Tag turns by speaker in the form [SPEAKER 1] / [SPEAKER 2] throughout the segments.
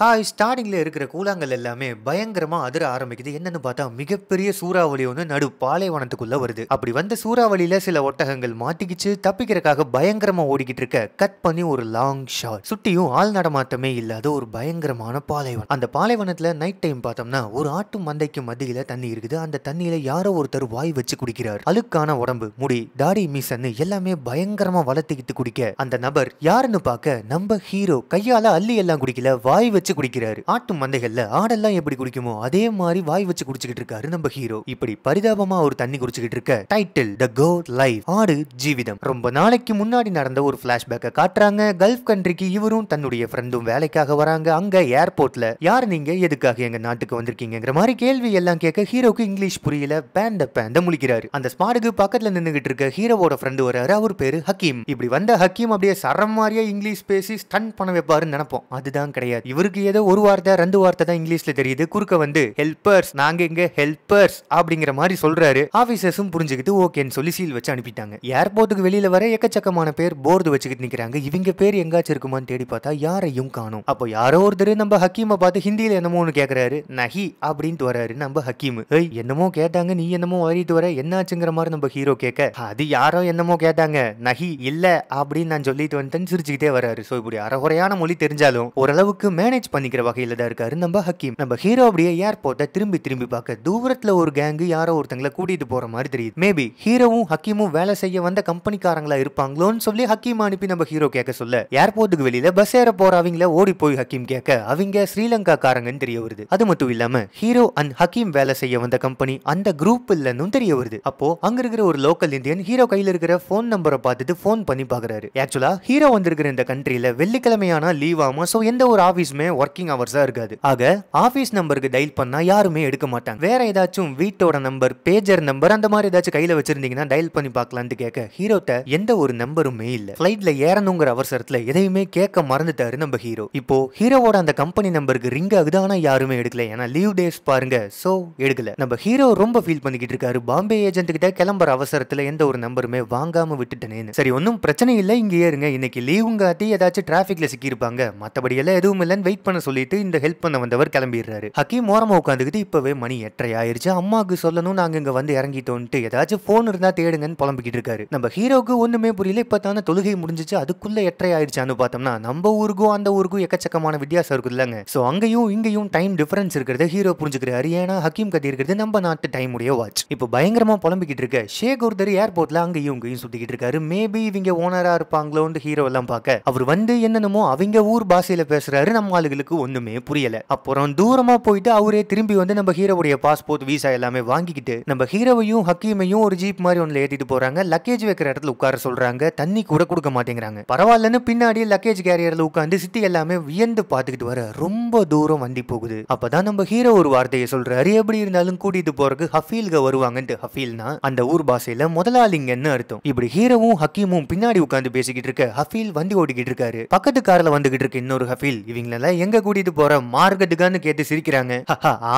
[SPEAKER 1] hi ஸ்டார்டிங்கில் இருக்கிற கூழாங்கல் எல்லாமே பயங்கரமாக அதிர ஆரம்பிக்குது என்னன்னு பார்த்தா மிகப்பெரிய சூறாவளி ஒன்று நடு பாலைவனத்துக்குள்ளே வருது அப்படி வந்த சூறாவளியில் சில ஒட்டகங்கள் மாட்டிக்கிச்சு தப்பிக்கிறக்காக பயங்கரமாக ஓடிக்கிட்டு இருக்க கட் பண்ணி ஒரு லாங் ஷாட் சுட்டியும் ஆள் நடமாட்டமே இல்லாத ஒரு பயங்கரமான பாலைவனம் அந்த பாலைவனத்தில் நைட் டைம் பார்த்தோம்னா ஒரு ஆட்டு மந்தைக்கு மத்தியில் தண்ணி இருக்குது அந்த தண்ணியில் யாரோ ஒருத்தர் வாய் வச்சு குடிக்கிறார் அழுக்கான உடம்பு முடி தாடி மீசன்னு எல்லாமே பயங்கரமாக வளர்த்துக்கிட்டு குடிக்க அந்த நபர் யாருன்னு பார்க்க நம்ம ஹீரோ கையால் அள்ளி எல்லாம் குடிக்கல வாய் வச்சு வச்சு குடிக்கிறாரு ஆட்டு மந்தைகள்ல ஆடெல்லாம் எப்படி குடிக்குமோ அதே மாதிரி வாய் வச்சு குடிச்சுக்கிட்டு இருக்காரு நம்ம ஹீரோ இப்படி பரிதாபமா ஒரு தண்ணி குடிச்சுக்கிட்டு இருக்க டைட்டில் த கோட் லைஃப் ஆடு ஜீவிதம் ரொம்ப நாளைக்கு முன்னாடி நடந்த ஒரு பிளாஷ்பேக்க காட்டுறாங்க கல்ஃப் கண்ட்ரிக்கு இவரும் தன்னுடைய ஃப்ரெண்டும் வேலைக்காக வராங்க அங்க ஏர்போர்ட்ல யார் நீங்க எதுக்காக எங்க நாட்டுக்கு வந்திருக்கீங்கிற மாதிரி கேள்வி எல்லாம் கேட்க ஹீரோக்கு இங்கிலீஷ் புரியல பேண்ட பேண்ட முழிக்கிறாரு அந்த ஸ்பாடுக்கு பக்கத்துல நின்னுகிட்டு இருக்க ஹீரோவோட ஃப்ரெண்டு வராரு அவர் பேரு ஹக்கீம் இப்படி வந்த ஹக்கீம் அப்படியே சரம் மாதிரியா இங்கிலீஷ் பேசி ஸ்டன் பண்ண வைப்பாருன்னு நினைப்போம் அதுதான் கிடையாது இவருக்கு அவருக்கு ஏதோ ஒரு வார்த்தை ரெண்டு வார்த்தை தான் இங்கிலீஷ்ல தெரியுது குறுக்க வந்து ஹெல்பர்ஸ் நாங்க இங்க ஹெல்பர்ஸ் அப்படிங்கிற மாதிரி சொல்றாரு ஆபீசர்ஸும் புரிஞ்சுக்கிட்டு ஓகேன்னு சொல்லி சீல் வச்சு அனுப்பிட்டாங்க ஏர்போர்ட்டுக்கு வெளியில வர எக்கச்சக்கமான பேர் போர்டு வச்சுக்கிட்டு நிக்கிறாங்க இவங்க பேர் எங்காச்சும் இருக்குமான்னு தேடி பார்த்தா யாரையும் காணும் அப்போ யாரோ ஒருத்தர் நம்ம ஹக்கீமை பார்த்து ஹிந்தியில என்னமோ ஒன்று கேட்கறாரு நஹி அப்படின்ட்டு வராரு நம்ம ஹக்கீம் ஏய் என்னமோ கேட்டாங்க நீ என்னமோ வரிட்டு வர என்னாச்சுங்கிற மாதிரி நம்ம ஹீரோ கேட்க அது யாரோ என்னமோ கேட்டாங்க நஹி இல்ல அப்படின்னு நான் சொல்லிட்டு வந்து சிரிச்சுக்கிட்டே வராரு சோ இப்படி அறகுறையான மொழி தெரிஞ்சாலும் ஓரளவுக்கு மேனேஜ் பண்ணிக்கிற வகையில தான் இருக்காரு நம்ம ஹக்கீம் நம்ம ஹீரோ அப்படியே ஏர்போர்ட்டை திரும்பி திரும்பி பார்க்க தூரத்துல ஒரு கேங்கு யாரோ ஒருத்தங்களை கூட்டிட்டு போற மாதிரி தெரியுது மேபி ஹீரோவும் ஹக்கீமும் வேலை செய்ய வந்த கம்பெனிக்காரங்களா இருப்பாங்களோன்னு சொல்லி ஹக்கீம் அனுப்பி நம்ம ஹீரோ கேட்க சொல்ல ஏர்போர்ட்டுக்கு வெளியில பஸ் ஏற போறவங்கள ஓடி போய் ஹக்கீம் கேட்க அவங்க ஸ்ரீலங்கா காரங்கன்னு தெரிய வருது அது மட்டும் இல்லாம ஹீரோ அண்ட் ஹக்கீம் வேலை செய்ய வந்த கம்பெனி அந்த குரூப் இல்லன்னு தெரிய வருது அப்போ அங்க இருக்கிற ஒரு லோக்கல் இந்தியன் ஹீரோ கையில இருக்கிற போன் நம்பரை பார்த்துட்டு போன் பண்ணி பாக்குறாரு ஆக்சுவலா ஹீரோ வந்திருக்கிற இந்த கண்ட்ரில வெள்ளிக்கிழமையான லீவாமா சோ எந்த ஒரு ஆபீஸுமே ஒர்க்கிங் ஹவர்ஸாக இருக்காது ஆக ஆஃபீஸ் நம்பருக்கு டைல் பண்ணால் யாருமே எடுக்க மாட்டாங்க வேற ஏதாச்சும் வீட்டோட நம்பர் பேஜர் நம்பர் அந்த மாதிரி ஏதாச்சும் கையில் வச்சிருந்தீங்கன்னா டைல் பண்ணி பார்க்கலான்னு கேட்க ஹீரோட்ட எந்த ஒரு நம்பருமே இல்லை ஃப்ளைட்ல ஏறணுங்கிற அவசரத்தில் எதையுமே கேட்க மறந்துட்டாரு நம்ம ஹீரோ இப்போ ஹீரோவோட அந்த கம்பெனி நம்பருக்கு ரிங் ஆகுது ஆனால் யாருமே எடுக்கல ஏன்னா லீவ் டேஸ் பாருங்க ஸோ எடுக்கல நம்ம ஹீரோ ரொம்ப ஃபீல் பண்ணிக்கிட்டு இருக்காரு பாம்பே ஏஜென்ட் கிட்ட கிளம்புற அவசரத்தில் எந்த ஒரு நம்பருமே வாங்காம விட்டுட்டேனேன்னு சரி ஒன்றும் பிரச்சனை இல்லை இங்கே ஏறுங்க இன்னைக்கு லீவுங்காட்டி ஏதாச்சும் டிராஃபிக்ல சிக்கியிருப்பாங்க மற்றபடி எல்லாம் எதுவும் இல்லைன்னு வெயிட் பண்ண சொல்லிட்டு இந்த ஹெல்ப் பண்ண வந்தவர் கிளம்பிடுறாரு ஹக்கீம் ஓரமாக உட்காந்துக்கிட்டு இப்பவே மணி எட்டரை ஆயிருச்சு அம்மாவுக்கு சொல்லணும் நாங்க இங்க வந்து இறங்கிட்டோன்ட்டு ஏதாச்சும் போன் இருந்தால் தேடுங்கன்னு புலம்பிக்கிட்டு இருக்காரு நம்ம ஹீரோக்கு ஒண்ணுமே புரியல இப்ப தானே தொழுகை முடிஞ்சிச்சு அதுக்குள்ள எட்டரை ஆயிடுச்சான்னு பார்த்தோம்னா நம்ம ஊருக்கும் அந்த ஊருக்கும் எக்கச்சக்கமான வித்தியாசம் இருக்குது இல்லைங்க சோ அங்கேயும் இங்கேயும் டைம் டிஃபரன்ஸ் இருக்கிறத ஹீரோ புரிஞ்சுக்கிறாரு ஏன்னா ஹக்கீம் கத்தி இருக்கிறது நம்ம நாட்டு டைம் உடைய வாட்ச் இப்போ பயங்கரமா புலம்பிக்கிட்டு இருக்க ஷேக் ஒருத்தர் ஏர்போர்ட்ல அங்கேயும் இங்கேயும் சுத்திக்கிட்டு இருக்காரு மேபி இவங்க ஓனரா இருப்பாங்களோன்னு ஹீரோ எல்லாம் பார்க்க அவர் வந்து என்னென்னமோ அவங்க ஊர் பாஷையில பேசுறாரு நம்ம ஆளுகளுக்கு ஒண்ணுமே புரியல அப்புறம் தூரமா போயிட்டு அவரே திரும்பி வந்து நம்ம ஹீரோவுடைய பாஸ்போர்ட் விசா எல்லாமே வாங்கிக்கிட்டு நம்ம ஹீரோவையும் ஹக்கீமையும் ஒரு ஜீப் மாதிரி ஒன்றுல ஏத்திட்டு போறாங்க லக்கேஜ் வைக்கிற இடத்துல உட்கார சொல்றாங்க தண்ணி கூட கொடுக்க மாட்டேங்கிறாங்க பரவாயில்லன்னு பின்னாடி லக்கேஜ் கேரியர்ல உட்காந்து சிட்டி எல்லாமே வியந்து பாத்துக்கிட்டு வர ரொம்ப தூரம் வண்டி போகுது அப்பதான் நம்ம ஹீரோ ஒரு வார்த்தையை சொல்றாரு எப்படி இருந்தாலும் கூட்டிட்டு போறதுக்கு ஹஃபீல்க வருவாங்கன்ட்டு ஹஃபீல்னா அந்த ஊர் பாஷையில முதலாளிங்கன்னு அர்த்தம் இப்படி ஹீரோவும் ஹக்கீமும் பின்னாடி உட்காந்து பேசிக்கிட்டு இருக்க ஹஃபீல் வண்டி ஓடிக்கிட்டு இருக்காரு பக்கத்து கார்ல வந்துகிட்டு இருக்கு இன்னொரு ஹஃபீல் இவங்களெல்லாம் எங்க கூட்டிட்டு போற மார்க்கெட்டுக்கான்னு கேட்டு சிரிக்கிறாங்க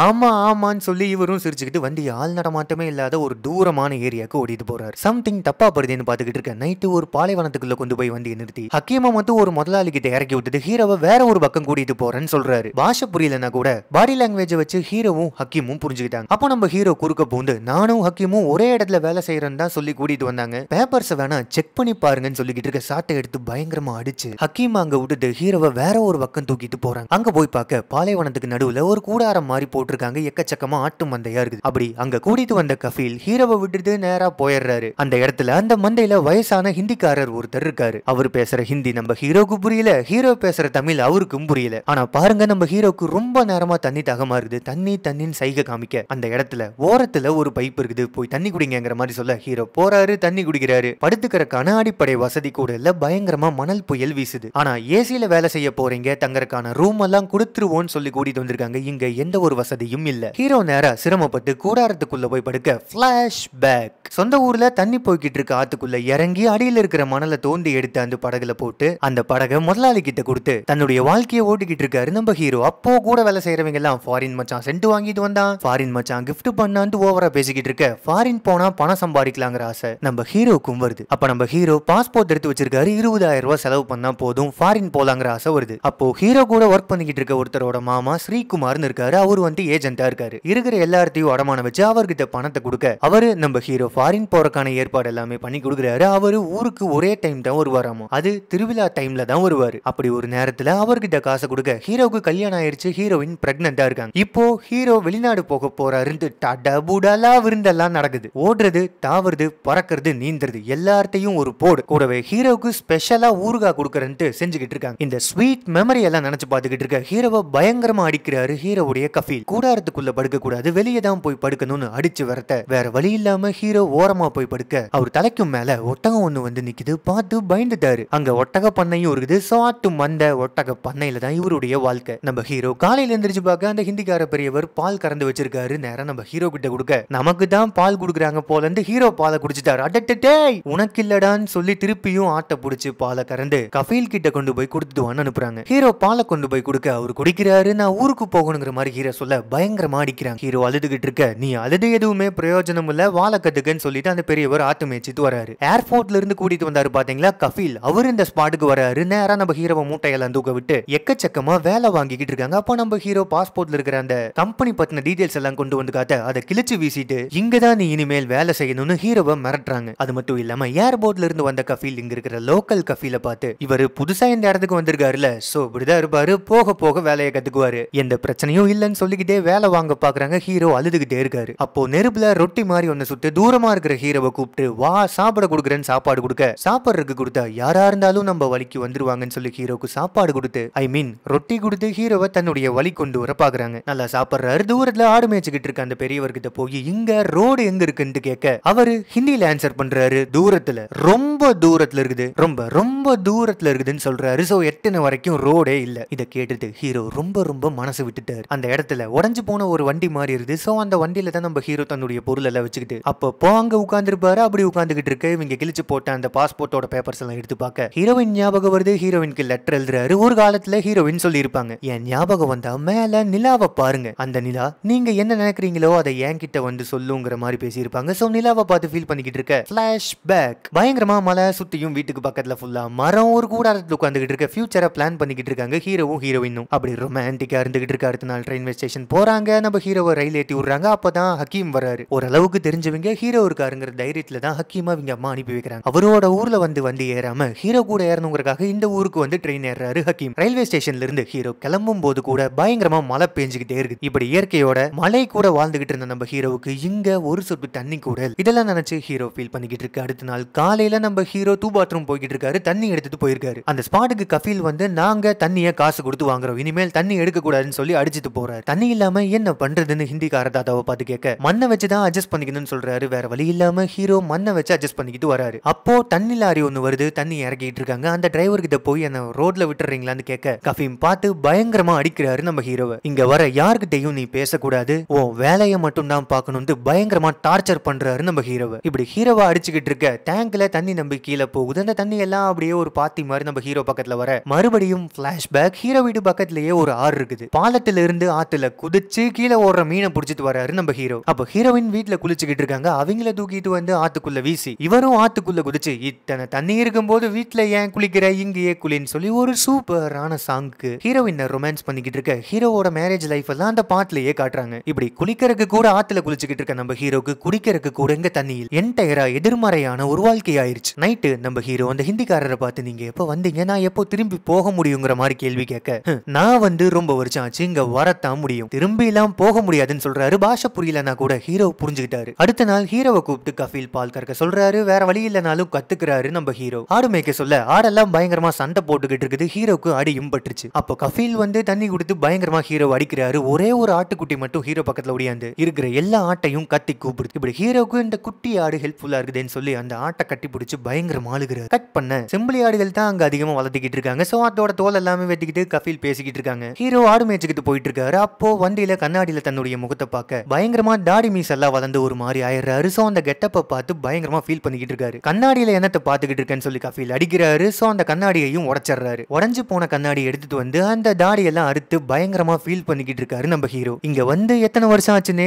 [SPEAKER 1] ஆமா ஆமான்னு சொல்லி இவரும் சிரிச்சுக்கிட்டு வண்டி ஆள் நடமாட்டமே இல்லாத ஒரு தூரமான ஏரியாவுக்கு ஓடிட்டு போறாரு சம்திங் தப்பா படுதுன்னு பாத்துக்கிட்டு இருக்க நைட்டு ஒரு பாலைவனத்துக்குள்ள கொண்டு போய் வந்து நிறுத்தி ஹக்கீமா மட்டும் ஒரு முதலாளி கிட்ட இறக்கி விட்டுட்டு ஹீரோவை வேற ஒரு பக்கம் கூட்டிட்டு போறேன்னு சொல்றாரு பாஷை புரியலன்னா கூட பாடி லாங்குவேஜை வச்சு ஹீரோவும் ஹக்கீமும் புரிஞ்சுக்கிட்டாங்க அப்போ நம்ம ஹீரோ குறுக்க பூந்து நானும் ஹக்கீமும் ஒரே இடத்துல வேலை செய்யறேன்னு தான் சொல்லி கூட்டிட்டு வந்தாங்க பேப்பர்ஸை வேணா செக் பண்ணி பாருங்கன்னு சொல்லிக்கிட்டு இருக்க சாட்டை எடுத்து பயங்கரமா அடிச்சு ஹக்கீமா அங்க விட்டுட்டு ஹீரோவை வேற ஒரு பக்கம் தூக்கிட்டு போ போறாங்க அங்க போய் பார்க்க பாலைவனத்துக்கு நடுவுல ஒரு கூடாரம் மாதிரி போட்டிருக்காங்க எக்கச்சக்கமா ஆட்டு மந்தையா இருக்குது அப்படி அங்க கூட்டிட்டு வந்த கஃபீல் ஹீரோவை விட்டுட்டு நேரா போயிடுறாரு அந்த இடத்துல அந்த மந்தையில வயசான ஹிந்திக்காரர் ஒருத்தர் இருக்காரு அவர் பேசுற ஹிந்தி நம்ம ஹீரோக்கு புரியல ஹீரோ பேசுற தமிழ் அவருக்கும் புரியல ஆனா பாருங்க நம்ம ஹீரோக்கு ரொம்ப நேரமா தண்ணி தகமா இருக்குது தண்ணி தண்ணின்னு சைகை காமிக்க அந்த இடத்துல ஓரத்துல ஒரு பைப் இருக்குது போய் தண்ணி குடிங்கிற மாதிரி சொல்ல ஹீரோ போறாரு தண்ணி குடிக்கிறாரு படுத்துக்கிற அடிப்படை வசதி கூட இல்ல பயங்கரமா மணல் புயல் வீசுது ஆனா ஏசியில வேலை செய்ய போறீங்க தங்கறக்கான ரூம் எல்லாம் கொடுத்துருவோம்னு சொல்லி கூட்டிட்டு வந்திருக்காங்க இங்க எந்த ஒரு வசதியும் இல்ல ஹீரோ நேரா சிரமப்பட்டு கூடாரத்துக்குள்ள போய் படுக்க பிளாஷ் பேக் சொந்த ஊர்ல தண்ணி போய்கிட்டு இருக்க ஆத்துக்குள்ள இறங்கி அடியில் இருக்கிற மணல தோண்டி எடுத்து அந்த படகுல போட்டு அந்த படகை முதலாளி கிட்ட கொடுத்து தன்னுடைய வாழ்க்கையை ஓட்டிக்கிட்டு இருக்காரு நம்ம ஹீரோ அப்போ கூட வேலை செய்யறவங்க எல்லாம் ஃபாரின் மச்சான் சென்ட் வாங்கிட்டு வந்தான் ஃபாரின் மச்சான் கிஃப்ட் பண்ணான்னு ஓவரா பேசிக்கிட்டு இருக்க ஃபாரின் போனா பணம் சம்பாதிக்கலாங்கிற ஆசை நம்ம ஹீரோக்கும் வருது அப்ப நம்ம ஹீரோ பாஸ்போர்ட் எடுத்து வச்சிருக்காரு இருபதாயிரம் ரூபாய் செலவு பண்ணா போதும் ஃபாரின் போலாங்கிற ஆசை வருது அப்போ ஹீரோ கூட ஒர்க் பண்ணிக்கிட்டு இருக்க ஒருத்தரோட மாமா ஸ்ரீகுமார்னு இருக்காரு அவர் வந்து ஏஜென்டா இருக்காரு இருக்கிற எல்லாத்தையும் அடமான வச்சு அவர்கிட்ட பணத்தை கொடுக்க அவரு நம்ம ஹீரோ ஃபாரின் போறக்கான ஏற்பாடு எல்லாமே பண்ணி கொடுக்குறாரு அவரு ஊருக்கு ஒரே டைம் தான் வருவாராமோ அது திருவிழா டைம்ல தான் வருவாரு அப்படி ஒரு நேரத்துல அவர்கிட்ட காசை கொடுக்க ஹீரோவுக்கு கல்யாணம் ஆயிருச்சு ஹீரோயின் பிரெக்னண்டா இருக்காங்க இப்போ ஹீரோ வெளிநாடு போக போறாருன்னு டாடா புடாலா விருந்தெல்லாம் நடக்குது ஓடுறது தாவறது பறக்கிறது நீந்துறது எல்லார்த்தையும் ஒரு போடு கூடவே ஹீரோவுக்கு ஸ்பெஷலா ஊருகா கொடுக்குறேன்ட்டு செஞ்சுக்கிட்டு இருக்காங்க இந்த ஸ்வீட் மெமரி எல்லாம் நினைச்சு பார்த்துக்கிட்டு இருக்க ஹீரோவை பயங்கரமா அடிக்கிறாரு ஹீரோவுடைய கஃபீல் கூடாரத்துக்குள்ள படுக்க கூடாது வெளியே தான் போய் படுக்கணும்னு அடிச்சு வரத்த வேற வழி இல்லாம ஹீரோ ஓரமா போய் படுக்க அவர் தலைக்கும் மேல ஒட்டகம் ஒண்ணு வந்து நிக்குது பார்த்து பயந்துட்டாரு அங்க ஒட்டக பண்ணையும் இருக்குது சாட்டு மந்த ஒட்டக பண்ணையில தான் இவருடைய வாழ்க்கை நம்ம ஹீரோ காலையில எந்திரிச்சு பார்க்க அந்த ஹிந்திக்கார பெரியவர் பால் கறந்து வச்சிருக்காரு நேரம் நம்ம ஹீரோ கிட்ட கொடுக்க நமக்கு தான் பால் கொடுக்குறாங்க இருந்து ஹீரோ பாலை குடிச்சிட்டாரு அடட்டே உனக்கு இல்லடான்னு சொல்லி திருப்பியும் ஆட்டை புடிச்சு பாலை கறந்து கஃபீல் கிட்ட கொண்டு போய் கொடுத்துடுவான்னு அனுப்புறாங்க ஹீரோ பாலை கொண்டு கொண்டு போய் கொடுக்க அவர் குடிக்கிறாரு நான் ஊருக்கு போகணுங்கிற மாதிரி ஹீரோ சொல்ல பயங்கரமா அடிக்கிறாங்க ஹீரோ அழுதுகிட்டு இருக்க நீ அழுது எதுவுமே பிரயோஜனம் இல்ல வாழ கத்துக்கன்னு சொல்லிட்டு அந்த பெரியவர் ஆத்துமேச்சிட்டு வராரு ஏர்போர்ட்ல இருந்து கூட்டிட்டு வந்தாரு பாத்தீங்களா கஃபீல் அவர் இந்த ஸ்பாட்டுக்கு வராரு நேரா நம்ம ஹீரோவை மூட்டையெல்லாம் தூக்க விட்டு எக்கச்சக்கமா வேலை வாங்கிக்கிட்டு இருக்காங்க அப்போ நம்ம ஹீரோ பாஸ்போர்ட்ல இருக்கிற அந்த கம்பெனி பத்தின டீடைல்ஸ் எல்லாம் கொண்டு வந்து காத்த அதை கிழிச்சு வீசிட்டு இங்கதான் நீ இனிமேல் வேலை செய்யணும்னு ஹீரோவை மிரட்டுறாங்க அது மட்டும் இல்லாம ஏர்போர்ட்ல இருந்து வந்த கஃபீல் இங்க இருக்கிற லோக்கல் கஃபீல பார்த்து இவர் புதுசா இந்த இடத்துக்கு வந்திருக்காருல சோ இப்படிதான் இருப்பாரு போக போக வேலையை கத்துக்குவாரு எந்த பிரச்சனையும் இல்லைன்னு சொல்லிக்கிட்டே வேலை வாங்க பாக்குறாங்க ஹீரோ அழுதுகிட்டே இருக்காரு அப்போ நெருப்புல ரொட்டி மாதிரி ஒன்னு சுட்டு தூரமா இருக்கிற ஹீரோவை கூப்பிட்டு வா சாப்பிட கொடுக்குறேன்னு சாப்பாடு கொடுக்க சாப்பிடுறதுக்கு கொடுத்தா யாரா இருந்தாலும் நம்ம வலிக்கு வந்துருவாங்கன்னு சொல்லி ஹீரோக்கு சாப்பாடு கொடுத்து ஐ மீன் ரொட்டி கொடுத்து ஹீரோவை தன்னுடைய வழி கொண்டு வர பாக்குறாங்க நல்லா சாப்பிடுறாரு தூரத்துல ஆடு மேய்ச்சிக்கிட்டு இருக்க அந்த பெரியவர்கிட்ட போய் இங்க ரோடு எங்க இருக்குன்னு கேட்க அவரு ஹிந்தியில ஆன்சர் பண்றாரு தூரத்துல ரொம்ப தூரத்துல இருக்குது ரொம்ப ரொம்ப தூரத்துல இருக்குதுன்னு சொல்றாரு சோ எத்தனை வரைக்கும் ரோடே இல்ல இதை கேட்டுட்டு ஹீரோ ரொம்ப ரொம்ப மனசு விட்டுட்டார் அந்த இடத்துல உடஞ்சு போன ஒரு வண்டி மாறிடுது சோ அந்த வண்டியில தான் நம்ம ஹீரோ தன்னுடைய பொருள் எல்லாம் வச்சுக்கிட்டு அப்போ அங்க உட்காந்துருப்பாரு அப்படி உட்காந்துகிட்டு இருக்க இவங்க கிழிச்சு போட்ட அந்த பாஸ்போர்ட்டோட பேப்பர்ஸ் எல்லாம் எடுத்து பார்க்க ஹீரோயின் ஞாபகம் வருது ஹீரோயினுக்கு லெட்டர் எழுதுறாரு ஒரு காலத்துல ஹீரோயின் இருப்பாங்க என் ஞாபகம் வந்தா மேல நிலாவை பாருங்க அந்த நிலா நீங்க என்ன நினைக்கிறீங்களோ அதை கிட்ட வந்து சொல்லுங்கிற மாதிரி பேசியிருப்பாங்க சோ நிலாவை பார்த்து ஃபீல் பண்ணிக்கிட்டு இருக்க ஃபிளாஷ் பேக் பயங்கரமா மலை சுத்தியும் வீட்டுக்கு பக்கத்துல ஃபுல்லா மரம் ஒரு கூடாரத்துல உட்காந்துக்கிட்டு இருக்க ஃபியூச்சரை பிளான் பண்ணிக்கிட்டு இருக்காங்க ஹீரோ ஹீரோவும் ஹீரோயினும் அப்படி ரொமான்டிக்கா இருந்துகிட்டு இருக்க அடுத்த நாள் ரயில்வே ஸ்டேஷன் போறாங்க நம்ம ஹீரோவை ரயில் ஏற்றி விடுறாங்க அப்பதான் ஹக்கீம் வராரு ஓரளவுக்கு தெரிஞ்சவங்க ஹீரோ இருக்காருங்கிற தைரியத்துல தான் ஹக்கீமா இவங்க அம்மா அனுப்பி வைக்கிறாங்க அவரோட ஊர்ல வந்து வந்து ஏறாம ஹீரோ கூட ஏறணுங்கிறக்காக இந்த ஊருக்கு வந்து ட்ரெயின் ஏறாரு ஹக்கீம் ரயில்வே ஸ்டேஷன்ல இருந்து ஹீரோ கிளம்பும் போது கூட பயங்கரமா மழை பெஞ்சுக்கிட்டே இருக்கு இப்படி இயற்கையோட மழை கூட வாழ்ந்துகிட்டு இருந்த நம்ம ஹீரோவுக்கு இங்க ஒரு சொட்டு தண்ணி கூட இதெல்லாம் நினைச்சு ஹீரோ ஃபீல் பண்ணிக்கிட்டு இருக்கு அடுத்த நாள் காலையில நம்ம ஹீரோ டூ பாத்ரூம் போய்கிட்டு இருக்காரு தண்ணி எடுத்துட்டு போயிருக்காரு அந்த ஸ்பாட்டுக்கு கஃபீல் வந்து நாங்க தண்ணிய காசு காசு கொடுத்து வாங்குறோம் இனிமேல் தண்ணி எடுக்கக்கூடாதுன்னு சொல்லி அடிச்சுட்டு போறாரு தண்ணி இல்லாம என்ன பண்றதுன்னு ஹிந்திக்கார தாத்தாவை பார்த்து கேட்க மண்ணை வச்சுதான் அட்ஜஸ்ட் பண்ணிக்கணும்னு சொல்றாரு வேற வழி இல்லாம ஹீரோ மண்ணை வச்சு அட்ஜஸ்ட் பண்ணிக்கிட்டு வராரு அப்போ தண்ணி லாரி ஒன்று வருது தண்ணி இறக்கிட்டு இருக்காங்க அந்த டிரைவர் கிட்ட போய் என்ன ரோட்ல விட்டுறீங்களான்னு கேட்க கஃபீம் பார்த்து பயங்கரமா அடிக்கிறாரு நம்ம ஹீரோவை இங்க வர யாருக்கிட்டையும் நீ பேசக்கூடாது ஓ வேலையை மட்டும் தான் பார்க்கணும்னு பயங்கரமா டார்ச்சர் பண்றாரு நம்ம ஹீரோவை இப்படி ஹீரோவா அடிச்சுக்கிட்டு இருக்க டேங்க்ல தண்ணி நம்பி கீழே போகுது அந்த தண்ணி எல்லாம் அப்படியே ஒரு பாத்தி மாதிரி நம்ம ஹீரோ பக்கத்துல வர மறுபடியும் பிளாஷ்பேக் ஹீரோ வீடு பக்கத்துலயே ஒரு ஆறு இருக்குது பாலத்துல இருந்து ஆத்துல குதிச்சு கீழே ஓடுற மீனை புடிச்சிட்டு வராரு நம்ம ஹீரோ அப்ப ஹீரோயின் வீட்டுல குளிச்சுக்கிட்டு இருக்காங்க அவங்கள தூக்கிட்டு வந்து ஆத்துக்குள்ள வீசி இவரும் ஆத்துக்குள்ள குதிச்சு இத்தனை தண்ணி இருக்கும்போது வீட்டுல ஏன் குளிக்கிற இங்கேயே குளின்னு சொல்லி ஒரு சூப்பரான சாங்க்கு ஹீரோவின் ரொமான்ஸ் பண்ணிக்கிட்டு இருக்க ஹீரோவோட மேரேஜ் லைஃப் எல்லாம் அந்த பாட்டுலயே காட்டுறாங்க இப்படி குளிக்கிறதுக்கு கூட ஆத்துல குளிச்சுக்கிட்டு இருக்க நம்ம ஹீரோக்கு குடிக்கிறதுக்கு கூட எங்க தண்ணியில் என்டையரா எதிர்மறையான ஒரு வாழ்க்கை ஆயிருச்சு நைட்டு நம்ம ஹீரோ அந்த ஹிந்திக்காரரை பார்த்து நீங்க எப்போ வந்தீங்க நான் எப்போ திரும்பி போக முடியுங்கிற மாதிரி கேள்வி கேட்க இருக்க நான் வந்து ரொம்ப வருஷம் ஆச்சு இங்க வரத்தான் முடியும் திரும்பி எல்லாம் போக முடியாதுன்னு சொல்றாரு பாஷா புரியலன்னா கூட ஹீரோ புரிஞ்சுக்கிட்டாரு அடுத்த நாள் ஹீரோவை கூப்பிட்டு கஃபீல் பால் கறக்க சொல்றாரு வேற வழி இல்லைனாலும் கத்துக்கிறாரு நம்ம ஹீரோ ஆடு மேய்க்க சொல்ல ஆடெல்லாம் பயங்கரமா சண்டை போட்டுக்கிட்டு இருக்குது ஹீரோக்கு அடியும் பட்டுருச்சு அப்போ கஃபீல் வந்து தண்ணி கொடுத்து பயங்கரமா ஹீரோ அடிக்கிறாரு ஒரே ஒரு ஆட்டுக்குட்டி மட்டும் ஹீரோ பக்கத்துல ஒடியாந்து இருக்கிற எல்லா ஆட்டையும் கத்தி கூப்பிடுது இப்படி ஹீரோக்கு இந்த குட்டி ஆடு ஹெல்ப்ஃபுல்லா இருக்குதுன்னு சொல்லி அந்த ஆட்டை கட்டி பிடிச்சி பயங்கரமா அழுகிறாரு கட் பண்ண செம்பிளி ஆடுகள் தான் அங்க அதிகமா வளர்த்திக்கிட்டு இருக்காங்க சோ அதோட தோல் எல்லாமே வெட்டிக்கிட்டு கஃபீல் பேசிக்கிட்டு இருக்காங்க ஹீரோ ஆடு மேய்ச்சிக்கிட்டு போயிட்டு இருக்காரு அப்போ வண்டியில கண்ணாடியில தன்னுடைய முகத்தை பார்க்க பயங்கரமா டாடி மீஸ் எல்லாம் வளர்ந்து ஒரு மாதிரி ஆயிடுறாரு சோ அந்த கெட்டப்பை பார்த்து பயங்கரமா ஃபீல் பண்ணிக்கிட்டு இருக்காரு கண்ணாடியில என்னத்தை பாத்துக்கிட்டு இருக்கேன்னு சொல்லி கஃபீல் அடிக்கிறாரு சோ அந்த கண்ணாடியையும் உடச்சிடுறாரு உடஞ்சு போன கண்ணாடி எடுத்துட்டு வந்து அந்த தாடியெல்லாம் அறுத்து பயங்கரமா ஃபீல் பண்ணிக்கிட்டு இருக்காரு நம்ம ஹீரோ இங்க வந்து எத்தனை வருஷம் ஆச்சுன்னே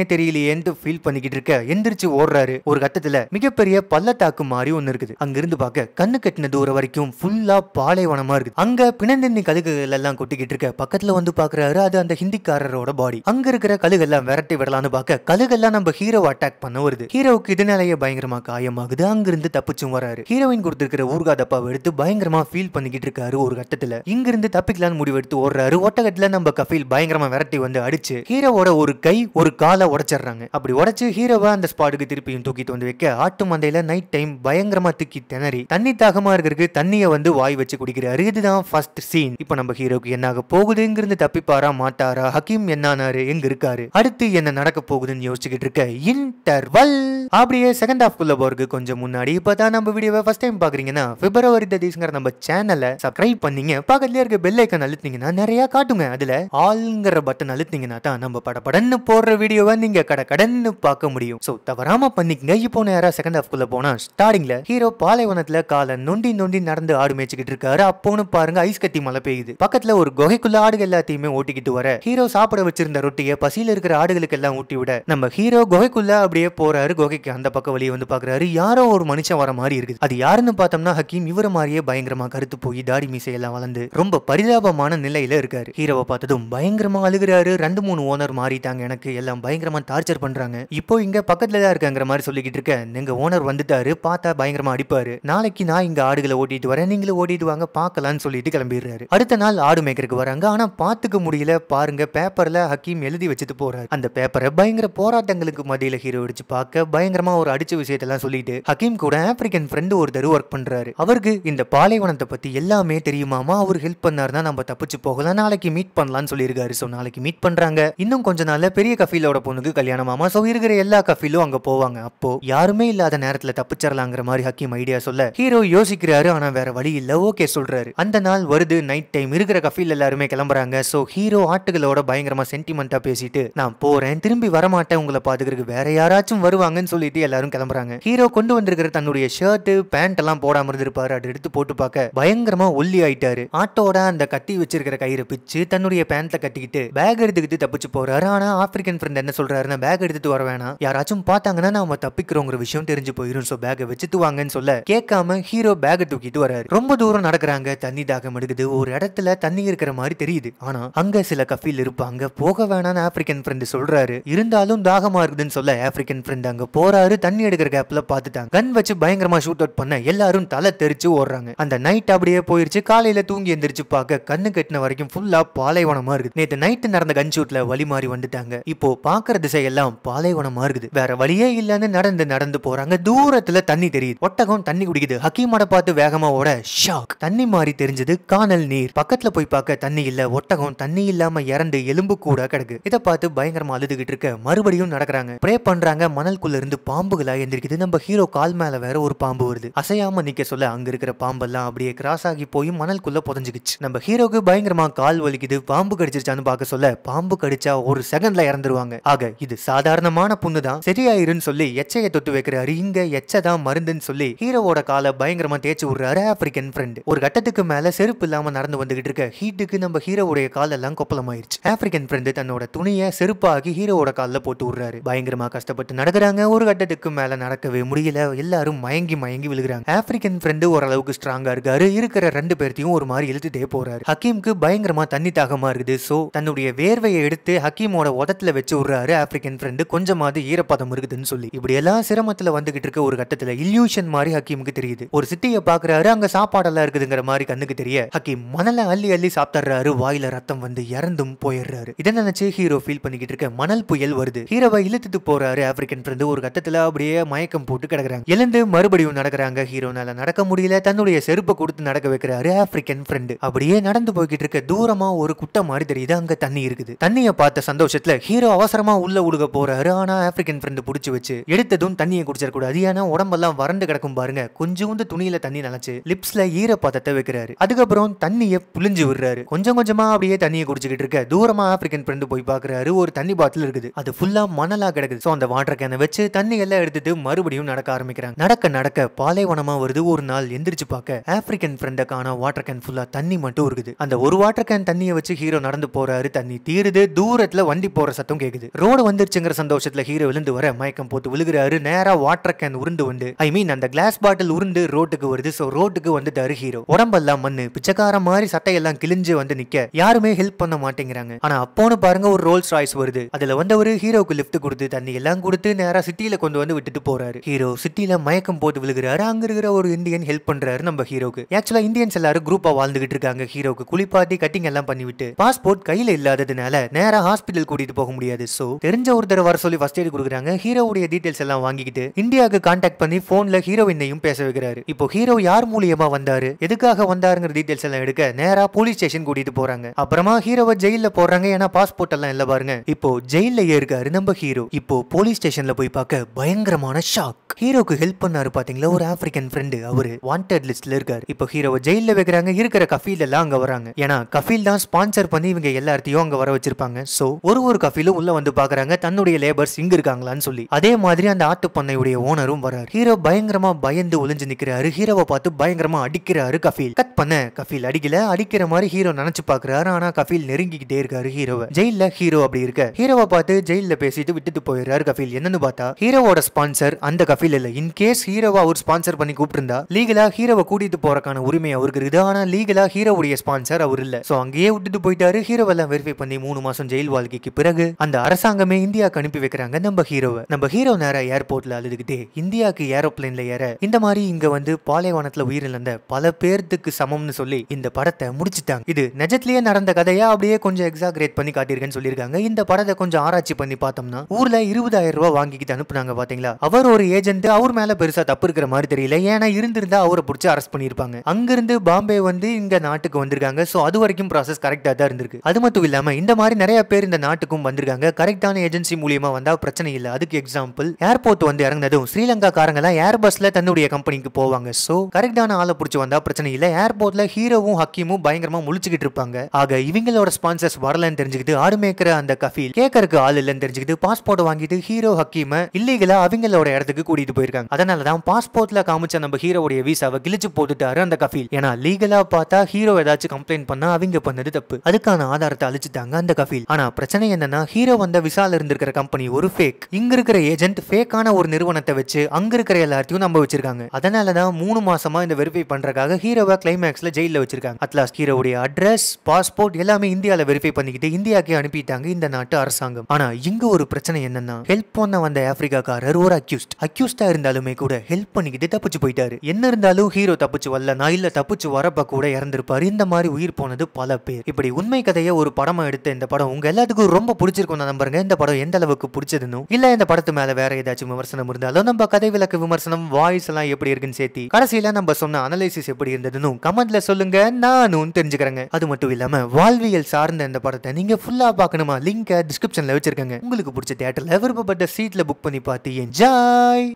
[SPEAKER 1] என்று ஃபீல் பண்ணிக்கிட்டு இருக்க எந்திரிச்சு ஓடுறாரு ஒரு கட்டத்துல மிகப்பெரிய பள்ளத்தாக்கு மாதிரி ஒன்னு இருக்குது அங்கிருந்து பார்க்க கண்ணு கட்டின தூரம் வரைக்கும் ஃபுல்லா பாலைவனமா இருக்கு அங்க பிணந்தண்ணி கழுகுகள் எல்லாம் எல்லாம் கொட்டிக்கிட்டு இருக்க பக்கத்துல வந்து பாக்குறாரு அது அந்த ஹிந்திக்காரரோட பாடி அங்க இருக்கிற கழுகெல்லாம் விரட்டி விடலான்னு பாக்க கழுகெல்லாம் நம்ம ஹீரோ அட்டாக் பண்ண வருது ஹீரோவுக்கு இதனாலேயே பயங்கரமா காயமாகுது அங்கிருந்து தப்பிச்சும் வராரு ஹீரோயின் கொடுத்திருக்கிற ஊர்கா தப்பாவை எடுத்து பயங்கரமா ஃபீல் பண்ணிக்கிட்டு இருக்காரு ஒரு கட்டத்துல இங்கிருந்து தப்பிக்கலான்னு முடிவெடுத்து ஓடுறாரு ஒட்டகத்துல நம்ம கஃபீல் பயங்கரமா விரட்டி வந்து அடிச்சு ஹீரோவோட ஒரு கை ஒரு காலை உடைச்சிடுறாங்க அப்படி உடைச்சு ஹீரோவை அந்த ஸ்பாட்டுக்கு திருப்பியும் தூக்கிட்டு வந்து வைக்க ஆட்டு மந்தையில நைட் டைம் பயங்கரமா திக்கி திணறி தண்ணி தாகமா இருக்கிறதுக்கு தண்ணியை வந்து வாய் வச்சு குடிக்கிறாரு இதுதான் ஃபர்ஸ்ட் சீன் இப்போ நம்ம ஹீரோ நமக்கு என்னாக போகுதுங்கிறது தப்பிப்பாரா மாட்டாரா ஹக்கீம் என்னானாரு எங்க இருக்காரு அடுத்து என்ன நடக்க போகுதுன்னு யோசிச்சுக்கிட்டு இருக்க இன்டர்வல் அப்படியே செகண்ட் ஹாஃப் குள்ள போறதுக்கு கொஞ்சம் முன்னாடி இப்பதான் நம்ம வீடியோவை ஃபர்ஸ்ட் டைம் பாக்குறீங்கன்னா பிப்ரவரி தீஸ்ங்கிற நம்ம சேனலை சப்ஸ்கிரைப் பண்ணீங்க இருக்க பெல் ஐக்கன் நிறைய காட்டுங்க அதுல ஆளுங்கிற பட்டன் அழுத்தினீங்கன்னா தான் நம்ம படப்படன்னு போடுற வீடியோவை நீங்க கடை கடன்னு பார்க்க முடியும் தவறாம பண்ணிக்கங்க இப்போ நேரா செகண்ட் ஹாஃப் குள்ள போனா ஸ்டார்டிங்ல ஹீரோ பாலைவனத்துல காலை நொண்டி நொண்டி நடந்து ஆடு மேய்ச்சிக்கிட்டு இருக்காரு அப்போன்னு பாருங்க ஐஸ் கட்டி மழை பெய்யுது பக்கத்துல ஒரு குகைக்குள்ள ஆடுகள் எல்லாத்தையுமே ஓட்டிக்கிட்டு வர ஹீரோ சாப்பிட வச்சிருந்த ரொட்டியை பசியில இருக்கிற ஆடுகளுக்கு எல்லாம் ஊட்டி விட நம்ம ஹீரோ குகைக்குள்ள அப்படியே போறாரு குகைக்கு அந்த பக்கம் வழியை வந்து பாக்குறாரு யாரோ ஒரு மனுஷன் வர மாதிரி இருக்குது அது யாருன்னு பார்த்தோம்னா ஹக்கீம் இவர மாதிரியே பயங்கரமா கருத்து போய் தாடி மீசையெல்லாம் வளர்ந்து ரொம்ப பரிதாபமான நிலையில இருக்காரு ஹீரோவை பார்த்ததும் பயங்கரமா அழுகிறாரு ரெண்டு மூணு ஓனர் மாறிட்டாங்க எனக்கு எல்லாம் பயங்கரமா டார்ச்சர் பண்றாங்க இப்போ இங்க பக்கத்துல தான் இருக்காங்கிற மாதிரி சொல்லிக்கிட்டு இருக்கேன் எங்க ஓனர் வந்துட்டாரு பார்த்தா பயங்கரமா அடிப்பாரு நாளைக்கு நான் இங்க ஆடுகளை ஓட்டிட்டு வரேன் நீங்களும் ஓட்டிட்டு வாங்க பாக்கலாம்னு சொல்லிட்டு கிளம்பிடுறாரு அடுத்த நாள் ஆடு மேக்கருக்கு வராங்க ஆனா பாத்துக்க முடியல பாருங்க பேப்பர்ல ஹக்கீம் எழுதி வச்சுட்டு போறாரு அந்த பேப்பரை பயங்கர போராட்டங்களுக்கு மத்தியில ஹீரோ அடிச்சு பார்க்க பயங்கரமா ஒரு அடிச்ச விஷயத்தெல்லாம் சொல்லிட்டு ஹக்கீம் கூட ஆப்பிரிக்கன் ஃப்ரெண்டு ஒருத்தர் ஒர்க் பண்றாரு அவருக்கு இந்த பாலைவனத்தை பத்தி எல்லாமே தெரியுமாமா அவர் ஹெல்ப் பண்ணார்னா நம்ம தப்பிச்சு போகலாம் நாளைக்கு மீட் பண்ணலாம்னு சொல்லியிருக்காரு ஸோ நாளைக்கு மீட் பண்றாங்க இன்னும் கொஞ்ச நாள்ல பெரிய கஃபீலோட பொண்ணுக்கு கல்யாணமாமா ஸோ இருக்கிற எல்லா கஃபீலும் அங்க போவாங்க அப்போ யாருமே இல்லாத நேரத்துல தப்பிச்சிடலாங்கிற மாதிரி ஹக்கீம் ஐடியா சொல்ல ஹீரோ யோசிக்கிறாரு ஆனா வேற வழி இல்ல ஓகே சொல்றாரு அந்த நாள் வருது நைட் டைம் இருக்கிற கஃபீல் எல்லாருமே கிளம்புறாங்க ஸோ ஹீரோ ஆட்டுகளோட பயங்கரமா சென்டிமெண்ட்டா பேசிட்டு நான் போறேன் திரும்பி வரமாட்டேன் உங்களை பாத்துக்கிறதுக்கு வேற யாராச்சும் வருவாங்கன்னு சொல்லிட்டு எல்லாரும் கிளம்புறாங்க ஹீரோ கொண்டு வந்திருக்கிற தன்னுடைய ஷர்ட் பேண்ட் எல்லாம் போடாம இருந்திருப்பாரு அப்படி எடுத்து போட்டு பார்க்க பயங்கரமா ஒல்லி ஆயிட்டாரு ஆட்டோட அந்த கட்டி வச்சிருக்கிற கயிறு பிச்சு தன்னுடைய பேண்ட்ல கட்டிக்கிட்டு பேக் எடுத்துக்கிட்டு தப்பிச்சு போறாரு ஆனா ஆப்பிரிக்கன் ஃப்ரெண்ட் என்ன சொல்றாருன்னா பேக் எடுத்துட்டு வர வேணாம் யாராச்சும் பார்த்தாங்கன்னா நாம தப்பிக்கிறோங்கிற விஷயம் தெரிஞ்சு போயிடும் சோ பேக் வச்சுட்டு வாங்கன்னு சொல்ல கேட்காம ஹீரோ பேக்கை தூக்கிட்டு வராரு ரொம்ப தூரம் நடக்கிறாங்க தண்ணி தாகம் எடுக்குது ஒரு இடத்துல தண்ணி தண்ணி இருக்கிற மாதிரி தெரியுது ஆனா அங்க சில கஃபீல் இருப்பாங்க போக வேணாம்னு ஆப்பிரிக்கன் ஃப்ரெண்டு சொல்றாரு இருந்தாலும் தாகமா இருக்குதுன்னு சொல்ல ஆப்பிரிக்கன் ஃப்ரெண்ட் அங்க போறாரு தண்ணி எடுக்கிற கேப்ல பாத்துட்டாங்க கன் வச்சு பயங்கரமா ஷூட் அவுட் பண்ண எல்லாரும் தலை தெரிச்சு ஓடுறாங்க அந்த நைட் அப்படியே போயிருச்சு காலையில தூங்கி எந்திரிச்சு பார்க்க கண்ணு கட்டின வரைக்கும் ஃபுல்லா பாலைவனமா இருக்குது நேற்று நைட்டு நடந்த கன் ஷூட்ல வழி மாறி வந்துட்டாங்க இப்போ பாக்குற எல்லாம் பாலைவனமா இருக்குது வேற வழியே இல்லைன்னு நடந்து நடந்து போறாங்க தூரத்துல தண்ணி தெரியுது ஒட்டகம் தண்ணி குடிக்குது ஹக்கீமோட பார்த்து வேகமா ஓட ஷாக் தண்ணி மாறி தெரிஞ்சது காணல் நீர் பக்கத்துல போய் போய் பார்க்க தண்ணி இல்ல ஒட்டகம் தண்ணி இல்லாம இறந்து எலும்பு கூட கிடக்கு இதை பார்த்து பயங்கரமா அழுதுகிட்டு இருக்க மறுபடியும் நடக்கிறாங்க ப்ரே பண்றாங்க மணல்குள்ள இருந்து பாம்புகளா எந்திரிக்குது நம்ம ஹீரோ கால் மேல வேற ஒரு பாம்பு வருது அசையாம நிக்க சொல்ல அங்க இருக்கிற பாம்பெல்லாம் அப்படியே கிராஸ் ஆகி போய் மணல்குள்ள புதஞ்சுக்குச்சு நம்ம ஹீரோக்கு பயங்கரமா கால் வலிக்குது பாம்பு கடிச்சிருச்சான்னு பார்க்க சொல்ல பாம்பு கடிச்சா ஒரு செகண்ட்ல இறந்துருவாங்க ஆக இது சாதாரணமான புண்ணு தான் சரியாயிருன்னு சொல்லி எச்சையை தொட்டு வைக்கிறாரு இங்க எச்சை தான் மருந்துன்னு சொல்லி ஹீரோவோட காலை பயங்கரமா தேய்ச்சி விடுறாரு ஆப்பிரிக்கன் ஃப்ரெண்ட் ஒரு கட்டத்துக்கு மேல செருப்பு இல்லாம நடந்து வந்துகிட்டு இருக்க ஹீட்டுக்கு நம்ம ஹீரோவுடைய காலெல்லாம் கொப்பளமாயிருச்சு ஆப்பிரிக்கன் ஃப்ரெண்டு தன்னோட துணியை செருப்பாகி ஹீரோவோட காலில் போட்டு விடுறாரு பயங்கரமா கஷ்டப்பட்டு நடக்கிறாங்க ஒரு கட்டத்துக்கு மேல நடக்கவே முடியல எல்லாரும் மயங்கி மயங்கி விழுகிறாங்க ஆப்பிரிக்கன் ஃப்ரெண்டு ஓரளவுக்கு ஸ்ட்ராங்கா இருக்காரு இருக்கிற ரெண்டு பேர்த்தையும் ஒரு மாதிரி இழுத்துட்டே போறாரு ஹக்கீம்க்கு பயங்கரமா தண்ணி தாகமா இருக்குது சோ தன்னுடைய வேர்வையை எடுத்து ஹக்கீமோட உதத்துல வச்சு விடுறாரு ஆப்பிரிக்கன் ஃப்ரெண்டு கொஞ்சமாவது ஈரப்பதம் இருக்குதுன்னு சொல்லி இப்படி எல்லாம் சிரமத்துல வந்துகிட்டு இருக்க ஒரு கட்டத்துல இல்யூஷன் மாதிரி ஹக்கீமுக்கு தெரியுது ஒரு சிட்டியை பாக்குறாரு அங்க சாப்பாடெல்லாம் இருக்குதுங்கிற மாதிரி கண்ணுக்கு தெரிய ஹக்கீம் மணல அள்ளி அள்ளி அள்ளி சாப்பிட்டுறாரு வாயில ரத்தம் வந்து இறந்தும் போயிடுறாரு இதை நினைச்சு ஹீரோ ஃபீல் பண்ணிக்கிட்டு இருக்க மணல் புயல் வருது ஹீரோவை இழுத்துட்டு போறாரு ஆப்பிரிக்கன் ஃப்ரெண்டு ஒரு கட்டத்துல அப்படியே மயக்கம் போட்டு கிடக்குறாங்க எழுந்து மறுபடியும் நடக்கிறாங்க ஹீரோனால நடக்க முடியல தன்னுடைய செருப்பை கொடுத்து நடக்க வைக்கிறாரு ஆப்பிரிக்கன் ஃப்ரெண்டு அப்படியே நடந்து போய்கிட்டு இருக்க தூரமா ஒரு குட்டை மாதிரி தெரியுது அங்க தண்ணி இருக்குது தண்ணிய பார்த்த சந்தோஷத்துல ஹீரோ அவசரமா உள்ள உழுக போறாரு ஆனா ஆப்பிரிக்கன் ஃப்ரெண்டு புடிச்சு வச்சு எடுத்ததும் தண்ணியை குடிச்சிடக்கூடாது ஏன்னா உடம்பெல்லாம் வறண்டு கிடக்கும் பாருங்க கொஞ்சோண்டு துணியில தண்ணி நினைச்சு லிப்ஸ்ல பாதத்தை வைக்கிறாரு அதுக்கப்புறம் தண்ணியை புளிஞ்சு விடுறாரு கொஞ்சம் கொஞ்சமா அப்படியே தண்ணியை குடிச்சுக்கிட்டு இருக்க தூரமா ஆப்பிரிக்கன் ஃப்ரெண்டு போய் பாக்குறாரு ஒரு தண்ணி பாட்டில் இருக்குது அது ஃபுல்லா மணலா கிடக்குது ஸோ அந்த வாட்டர் கேனை வச்சு தண்ணி எல்லாம் எடுத்துட்டு மறுபடியும் நடக்க ஆரம்பிக்கிறாங்க நடக்க நடக்க பாலைவனமா வருது ஒரு நாள் எந்திரிச்சு பார்க்க ஆப்பிரிக்கன் ஃப்ரெண்டை காண வாட்டர் கேன் ஃபுல்லா தண்ணி மட்டும் இருக்குது அந்த ஒரு வாட்டர் கேன் தண்ணியை வச்சு ஹீரோ நடந்து போறாரு தண்ணி தீருது தூரத்துல வண்டி போற சத்தம் கேக்குது ரோடு வந்துருச்சுங்கிற சந்தோஷத்துல ஹீரோ விழுந்து வர மயக்கம் போட்டு விழுகிறாரு நேரா வாட்டர் கேன் உருண்டு வந்து ஐ மீன் அந்த கிளாஸ் பாட்டில் உருண்டு ரோட்டுக்கு வருது ஸோ ரோட்டுக்கு வந்துட்டாரு ஹீரோ உடம்பெல்லாம் மண்ணு பிச்சைக்கார மாதிரி சட்டையெல்லாம் கிழிஞ்சு வந்து நிக்க யாருமே ஹெல்ப் பண்ண மாட்டேங்கிறாங்க ஆனா அப்போன்னு பாருங்க ஒரு ரோல்ஸ் ராய்ஸ் வருது அதுல வந்தவர் ஹீரோக்கு லிப்ட் கொடுத்து தண்ணி எல்லாம் கொடுத்து நேரா சிட்டியில கொண்டு வந்து விட்டுட்டு போறாரு ஹீரோ சிட்டியில மயக்கம் போட்டு விழுகிறாரு அங்க இருக்கிற ஒரு இந்தியன் ஹெல்ப் பண்றாரு நம்ம ஹீரோக்கு ஆக்சுவலா இந்தியன்ஸ் எல்லாரும் குரூப்பா வாழ்ந்துகிட்டு இருக்காங்க ஹீரோக்கு குளிப்பாட்டி கட்டிங் எல்லாம் பண்ணிவிட்டு பாஸ்போர்ட் கையில இல்லாததுனால நேரா ஹாஸ்பிட்டல் கூட்டிட்டு போக முடியாது சோ தெரிஞ்ச ஒருத்தர் வர சொல்லி ஃபர்ஸ்ட் எய்ட் கொடுக்குறாங்க ஹீரோவுடைய டீடைல்ஸ் எல்லாம் வாங்கிட்டு இந்தியாவுக்கு கான்டாக்ட் பண்ணி போன்ல இன்னையும் பேச வைக்கிறாரு இப்போ ஹீரோ யார் மூலியமா வந்தாரு எதுக்காக வந்தாருங்கிற டீடைல்ஸ் எல்லாம் எடுக்க நேரா போலீஸ் ஸ்டேஷன் கூட்டிட்டு போறாங்க அப்புறமா ஹீரோவை ஜெயில போடுறாங்க ஏன்னா பாஸ்போர்ட் எல்லாம் இல்ல பாருங்க இப்போ ஜெயில ஏறுகாரு நம்ம ஹீரோ இப்போ போலீஸ் ஸ்டேஷன்ல போய் பார்க்க பயங்கரமான ஷாக் ஹீரோக்கு ஹெல்ப் பண்ணாரு பாத்தீங்களா ஒரு ஆப்பிரிக்கன் ஃப்ரெண்டு அவரு வாண்டட் லிஸ்ட்ல இருக்காரு இப்போ ஹீரோவை ஜெயில வைக்கிறாங்க இருக்கிற கஃபீல் எல்லாம் அங்க வராங்க ஏன்னா கஃபீல் தான் ஸ்பான்சர் பண்ணி இவங்க எல்லாத்தையும் அங்க வர வச்சிருப்பாங்க சோ ஒரு ஒரு கஃபீலும் உள்ள வந்து பாக்குறாங்க தன்னுடைய லேபர்ஸ் இங்க இருக்காங்களான்னு சொல்லி அதே மாதிரி அந்த ஆட்டு பண்ணையுடைய ஓனரும் வராரு ஹீரோ பயங்கரமா பயந்து ஒளிஞ்சு நிக்கிறாரு ஹீரோவை பார்த்து பயங்கரமா அடிக்கிறாரு கஃபீல் கட் பண்ண கஃபீல் அடிக்கல அடிக்கிற மாதிரி ஹீரோ நினைச்சு பாக்குறாரு ஆனா கபில் நெருங்கிக்கிட்டே இருக்காரு ஹீரோவை ஜெயில ஹீரோ அப்படி இருக்க ஹீரோவை பார்த்து ஜெயில பேசிட்டு விட்டுட்டு போயிடுறாரு கஃபீல் என்னன்னு பார்த்தா ஹீரோவோட ஸ்பான்சர் அந்த கபில் இல்ல இன் கேஸ் ஹீரோவா அவர் ஸ்பான்சர் பண்ணி கூப்பிட்டு இருந்தா லீகலா ஹீரோவை கூட்டிட்டு போறக்கான உரிமை அவருக்கு இருக்குது ஆனா லீகலா ஹீரோவுடைய ஸ்பான்சர் அவர் இல்ல சோ அங்கேயே விட்டுட்டு போயிட்டாரு ஹீரோவெல்லாம் வெரிஃபை பண்ணி மூணு மாசம் ஜெயில் வாழ்க்கைக்கு பிறகு அந்த அரசாங்கமே இந்தியாவுக்கு அனுப்பி வைக்கிறாங்க நம்ம ஹீரோவை நம்ம ஹீரோ நேர ஏர்போர்ட்ல அழுதுகிட்டே இந்தியாவுக்கு ஏரோப்ளைன்ல ஏற இந்த மாதிரி இங்க வந்து பாலைவனத்துல உயிரிழந்த பல பேர்த்துக்கு சமம்னு சொல்லி இந்த படத்தை முடிச்சு காமிச்சிட்டாங்க இது நிஜத்திலேயே நடந்த கதையா அப்படியே கொஞ்சம் எக்ஸாகிரேட் பண்ணி காட்டியிருக்கேன்னு சொல்லியிருக்காங்க இந்த படத்தை கொஞ்சம் ஆராய்ச்சி பண்ணி பார்த்தோம்னா ஊர்ல இருபதாயிரம் ரூபாய் வாங்கிக்கிட்டு அனுப்புனாங்க பாத்தீங்களா அவர் ஒரு ஏஜென்ட் அவர் மேல பெருசா தப்பு இருக்கிற மாதிரி தெரியல ஏன்னா இருந்திருந்தா அவரை பிடிச்சி அரெஸ்ட் பண்ணிருப்பாங்க அங்கிருந்து பாம்பே வந்து இந்த நாட்டுக்கு வந்திருக்காங்க சோ அது வரைக்கும் ப்ராசஸ் கரெக்டா தான் இருந்திருக்கு அது மட்டும் இல்லாம இந்த மாதிரி நிறைய பேர் இந்த நாட்டுக்கும் வந்திருக்காங்க கரெக்டான ஏஜென்சி மூலியமா வந்தா பிரச்சனை இல்லை அதுக்கு எக்ஸாம்பிள் ஏர்போர்ட் வந்து இறங்கினதும் ஸ்ரீலங்கா காரங்க எல்லாம் ஏர் பஸ்ல தன்னுடைய கம்பெனிக்கு போவாங்க சோ கரெக்டான ஆளை பிடிச்சி வந்தா பிரச்சனை இல்லை ஏர்போர்ட்ல ஹீரோவும் ஹக்கீமும் பயங்கரமா பயங்கரமா முழிச்சுக்கிட்டு இருப்பாங்க ஆக இவங்களோட ஸ்பான்சர்ஸ் வரலன்னு தெரிஞ்சுக்கிட்டு ஆடு மேய்க்கிற அந்த கஃபீல் கேக்கறதுக்கு ஆள் இல்லைன்னு தெரிஞ்சுக்கிட்டு பாஸ்போர்ட் வாங்கிட்டு ஹீரோ ஹக்கீம இல்லீகலா அவங்களோட இடத்துக்கு கூட்டிட்டு போயிருக்காங்க அதனாலதான் பாஸ்போர்ட்ல காமிச்ச நம்ம ஹீரோடைய விசாவை கிழிச்சு போட்டுட்டாரு அந்த கஃபீல் ஏன்னா லீகலா பார்த்தா ஹீரோ ஏதாச்சும் கம்ப்ளைண்ட் பண்ணா அவங்க பண்ணது தப்பு அதுக்கான ஆதாரத்தை அழிச்சுட்டாங்க அந்த கஃபீல் ஆனா பிரச்சனை என்னன்னா ஹீரோ வந்த விசால இருந்திருக்கிற கம்பெனி ஒரு ஃபேக் இங்க இருக்கிற ஏஜென்ட் ஃபேக்கான ஒரு நிறுவனத்தை வச்சு அங்க இருக்கிற எல்லாத்தையும் நம்ப வச்சிருக்காங்க அதனாலதான் மூணு மாசமா இந்த வெரிஃபை பண்றதுக்காக ஹீரோவை கிளைமேக்ஸ்ல ஜெயில வச்சிருக்காங்க அட்லாஸ்ட் ஹீரோ அவங்களுடைய அட்ரஸ் பாஸ்போர்ட் எல்லாமே இந்தியால வெரிஃபை பண்ணிக்கிட்டு இந்தியாக்கே அனுப்பிட்டாங்க இந்த நாட்டு அரசாங்கம் ஆனா இங்க ஒரு பிரச்சனை என்னன்னா ஹெல்ப் பண்ண வந்த ஆப்பிரிக்காக்காரர் ஒரு அக்யூஸ்ட் அக்யூஸ்டா இருந்தாலுமே கூட ஹெல்ப் பண்ணிக்கிட்டு தப்பிச்சு போயிட்டாரு என்ன இருந்தாலும் ஹீரோ தப்பிச்சு வரலனா இல்ல தப்பிச்சு வரப்ப கூட இறந்திருப்பாரு இந்த மாதிரி உயிர் போனது பல பேர் இப்படி உண்மை கதையை ஒரு படமா எடுத்த இந்த படம் உங்க எல்லாத்துக்கும் ரொம்ப பிடிச்சிருக்கும் நான் நம்புறேங்க இந்த படம் எந்த அளவுக்கு பிடிச்சதுன்னு இல்ல இந்த படத்து மேல வேற ஏதாச்சும் விமர்சனம் இருந்தாலும் நம்ம கதை விளக்கு விமர்சனம் வாய்ஸ் எல்லாம் எப்படி இருக்குன்னு சேர்த்து கடைசியில நம்ம சொன்ன அனலைசிஸ் எப்படி இருந்ததுன்னு கமெண்ட்ல சொல்லுங்க நானும் தெரிஞ்சு தெரிஞ்சுக்கிறேங்க அது மட்டும் இல்லாம வாழ்வியல் சார்ந்த இந்த படத்தை நீங்க ஃபுல்லா பாக்கணுமா லிங்க் டிஸ்கிரிப்ஷன்ல வச்சிருக்கேங்க உங்களுக்கு பிடிச்ச தியேட்டர்ல விருப்பப்பட்ட சீட்ல புக் பண்ணி பார்த்து என்ஜாய்